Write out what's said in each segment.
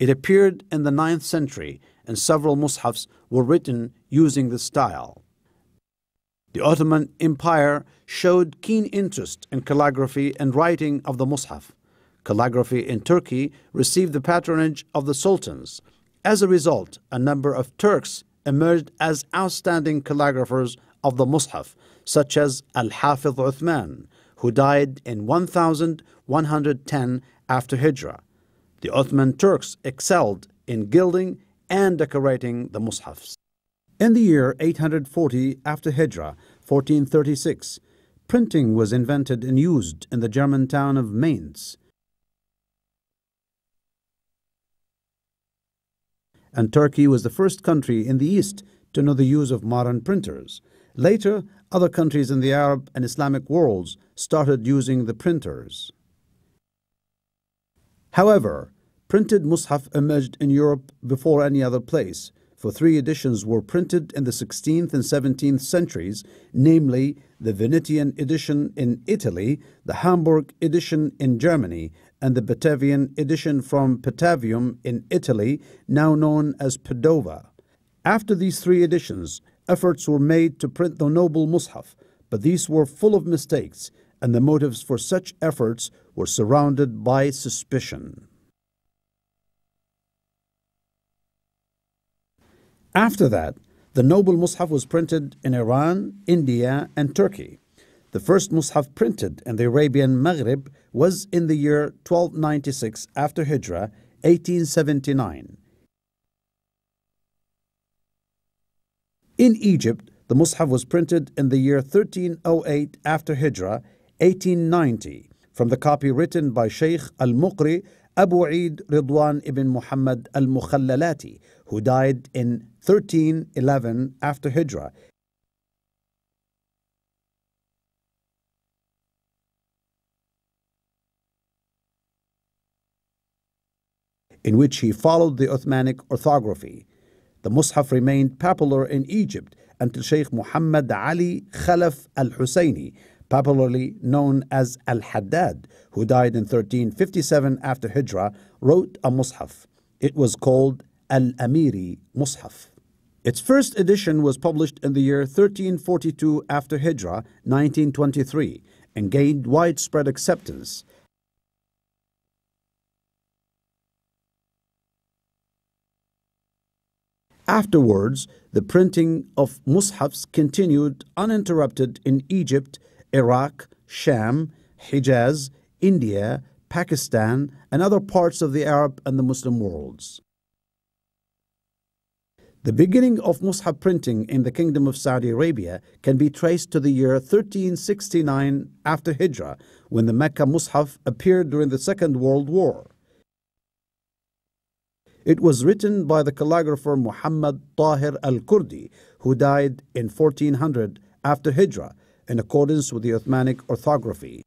It appeared in the 9th century and several mushafs were written using this style. The Ottoman Empire showed keen interest in calligraphy and writing of the mushaf. Calligraphy in Turkey received the patronage of the sultans. As a result, a number of Turks emerged as outstanding calligraphers of the mushaf, such as Al-Hafiz Uthman, who died in 1110 after Hijrah. The Ottoman Turks excelled in gilding and decorating the mushafs. In the year 840 after Hijra, 1436, printing was invented and used in the German town of Mainz. And Turkey was the first country in the East to know the use of modern printers. Later, other countries in the Arab and Islamic worlds started using the printers. However, Printed Mus'haf emerged in Europe before any other place, for three editions were printed in the 16th and 17th centuries, namely the Venetian edition in Italy, the Hamburg edition in Germany, and the Batavian edition from Patavium in Italy, now known as Padova. After these three editions, efforts were made to print the noble Mus'haf, but these were full of mistakes, and the motives for such efforts were surrounded by suspicion. After that, the Noble Mus'haf was printed in Iran, India, and Turkey. The first Mus'haf printed in the Arabian Maghrib was in the year 1296 after Hijrah, 1879. In Egypt, the Mus'haf was printed in the year 1308 after Hijrah, 1890, from the copy written by Sheikh al Muqri Abu Eid Ridwan ibn Muhammad al Mukhallalati, who died in 1311 after Hijrah. in which he followed the Ottomanic orthography. The Mus'haf remained popular in Egypt until Sheikh Muhammad Ali Khalaf al Husseini popularly known as Al Haddad, who died in 1357 after Hijrah, wrote a Mus'haf. It was called Al Amiri Mus'haf. Its first edition was published in the year 1342 after Hijrah, 1923, and gained widespread acceptance. Afterwards, the printing of Mus'hafs continued uninterrupted in Egypt Iraq, Sham, Hijaz, India, Pakistan, and other parts of the Arab and the Muslim worlds. The beginning of Mus'hab printing in the Kingdom of Saudi Arabia can be traced to the year 1369 after Hijrah, when the Mecca Mus'haf appeared during the Second World War. It was written by the calligrapher Muhammad Tahir al Kurdi, who died in 1400 after Hijrah, in accordance with the Uthmanic orthography.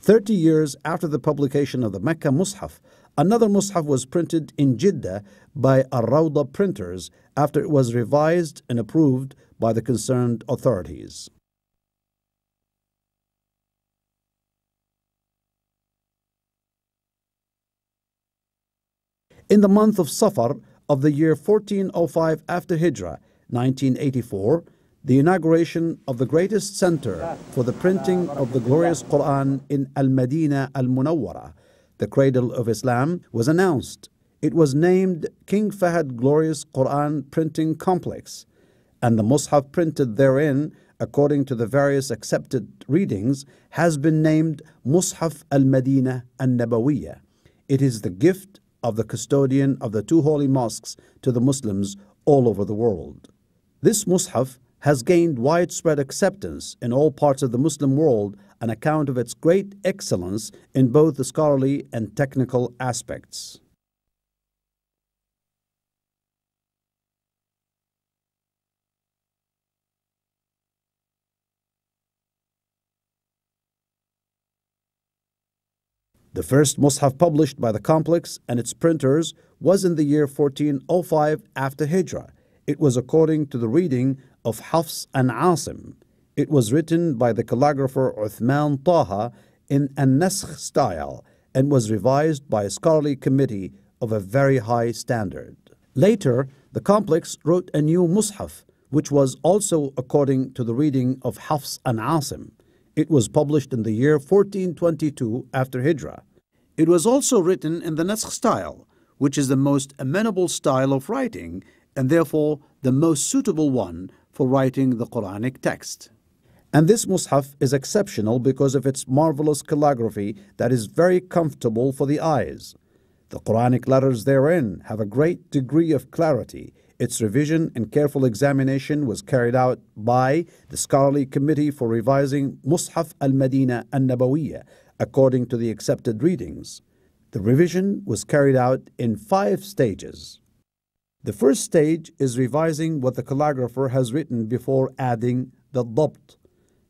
Thirty years after the publication of the Mecca Mus'haf, another Mus'haf was printed in Jeddah by Ar-Rawda printers after it was revised and approved by the concerned authorities. In the month of Safar of the year 1405 after Hijra, 1984, the inauguration of the greatest center for the printing of the glorious Quran in Al Madinah Al Munawwara, the cradle of Islam, was announced. It was named King Fahd Glorious Quran Printing Complex, and the Mus'haf printed therein, according to the various accepted readings, has been named Mus'haf Al Madinah Al Nabawiyah. It is the gift of the custodian of the two holy mosques to the Muslims all over the world. This Mus'haf has gained widespread acceptance in all parts of the Muslim world on account of its great excellence in both the scholarly and technical aspects. The first Mus'haf published by the complex and its printers was in the year 1405 after Hijra. It was according to the reading of Hafs and Asim. It was written by the calligrapher Uthman Taha in an Nesch style and was revised by a scholarly committee of a very high standard. Later, the complex wrote a new Mus'haf, which was also according to the reading of Hafs and Asim. It was published in the year 1422 after Hijra. It was also written in the Nesch style, which is the most amenable style of writing and therefore the most suitable one for writing the Quranic text. And this mushaf is exceptional because of its marvelous calligraphy that is very comfortable for the eyes. The Quranic letters therein have a great degree of clarity. Its revision and careful examination was carried out by the scholarly committee for revising Mushaf al-Madina al-Nabawiyya according to the accepted readings. The revision was carried out in five stages. The first stage is revising what the calligrapher has written before adding the dabt.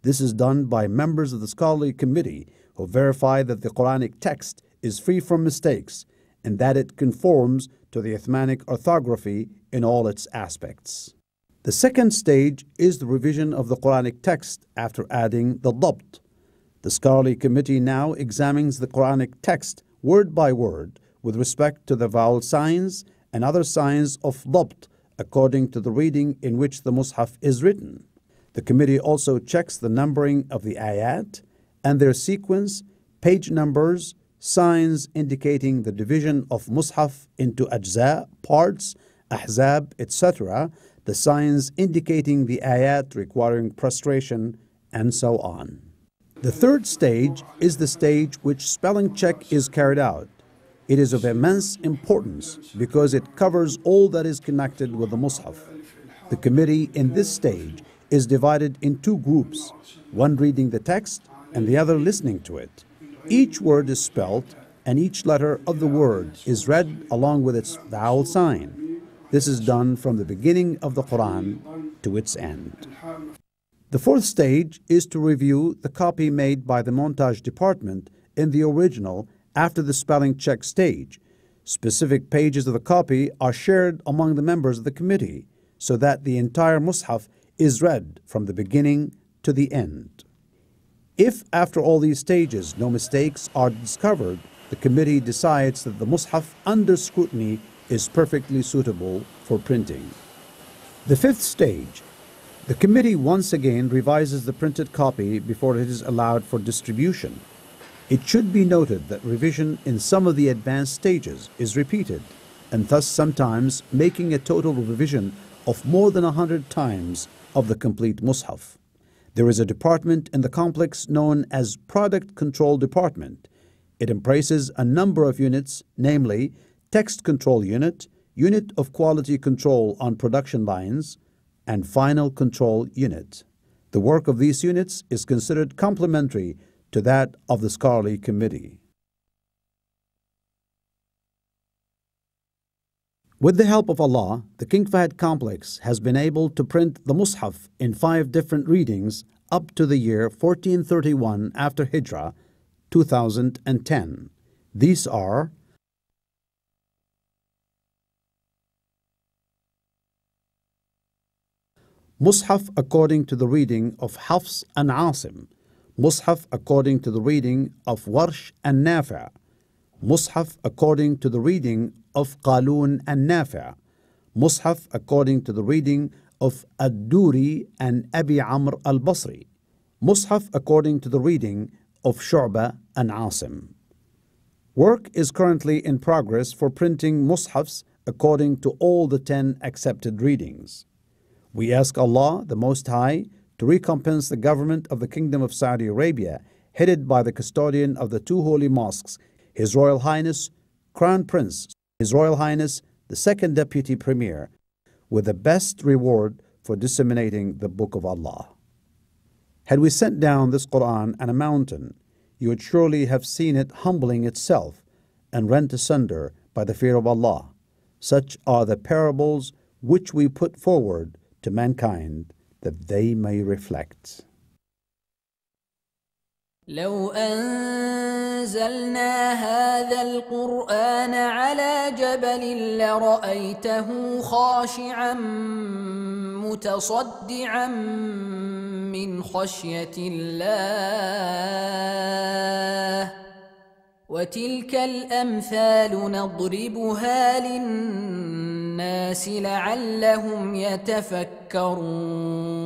This is done by members of the scholarly committee who verify that the Quranic text is free from mistakes and that it conforms to the Uthmanic orthography in all its aspects. The second stage is the revision of the Quranic text after adding the dabt. The scholarly committee now examines the Quranic text word by word with respect to the vowel signs and other signs of dhabt according to the reading in which the Mus'haf is written. The committee also checks the numbering of the ayat and their sequence, page numbers, signs indicating the division of Mus'haf into ajza, parts, ahzab, etc., the signs indicating the ayat requiring prostration, and so on. The third stage is the stage which spelling check is carried out. It is of immense importance because it covers all that is connected with the Mus'haf. The committee in this stage is divided in two groups, one reading the text and the other listening to it. Each word is spelt and each letter of the word is read along with its vowel sign. This is done from the beginning of the Quran to its end. The fourth stage is to review the copy made by the montage department in the original after the spelling check stage. Specific pages of the copy are shared among the members of the committee so that the entire Mus'haf is read from the beginning to the end. If after all these stages no mistakes are discovered, the committee decides that the Mus'haf under scrutiny is perfectly suitable for printing. The fifth stage. The committee once again revises the printed copy before it is allowed for distribution. It should be noted that revision in some of the advanced stages is repeated, and thus sometimes making a total revision of more than a hundred times of the complete Mus'haf. There is a department in the complex known as Product Control Department. It embraces a number of units, namely Text Control Unit, Unit of Quality Control on Production Lines, and Final Control Unit. The work of these units is considered complementary to that of the scholarly committee. With the help of Allah, the King Fahd complex has been able to print the Mus'haf in five different readings up to the year 1431 after Hijrah, 2010. These are Mus'haf according to the reading of Hafs and Asim, Mus'haf according to the reading of Warsh and Nafi', Mus'haf according to the reading of Qalun and Nafi', Mus'haf according to the reading of Ad-Duri and Abi Amr al-Basri, Mus'haf according to the reading of Shu'ba and Asim. Work is currently in progress for printing Mus'hafs according to all the ten accepted readings. We ask Allah, the Most High, to recompense the government of the Kingdom of Saudi Arabia, headed by the custodian of the two holy mosques, His Royal Highness Crown Prince, His Royal Highness the Second Deputy Premier, with the best reward for disseminating the Book of Allah. Had we sent down this Quran on a mountain, you would surely have seen it humbling itself and rent asunder by the fear of Allah. Such are the parables which we put forward to mankind that they may reflect. لو أنزلنا هذا القرآن على جبل لرأيته خاشعا متصدعا من خشية الله وتلك الأمثال نضربها للناس الناس لعلهم يتفكرون